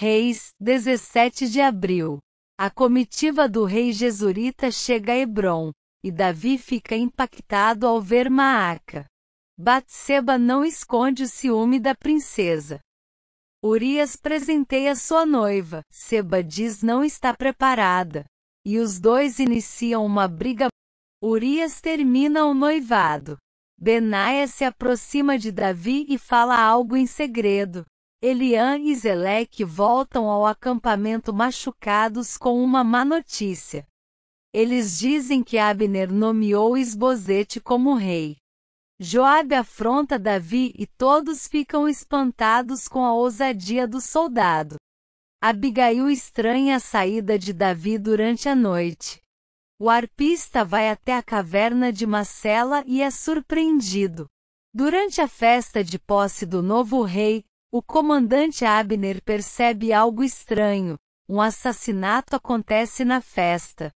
Reis, 17 de abril. A comitiva do rei Jesurita chega a Hebron, e Davi fica impactado ao ver Maaca. Batseba não esconde o ciúme da princesa. Urias presenteia sua noiva, Seba diz não está preparada. E os dois iniciam uma briga. Urias termina o noivado. Benaia se aproxima de Davi e fala algo em segredo. Elian e Zelec voltam ao acampamento machucados com uma má notícia. Eles dizem que Abner nomeou Esbozete como rei. Joabe afronta Davi e todos ficam espantados com a ousadia do soldado. Abigail estranha a saída de Davi durante a noite. O arpista vai até a caverna de Macela e é surpreendido. Durante a festa de posse do novo rei, o comandante Abner percebe algo estranho. Um assassinato acontece na festa.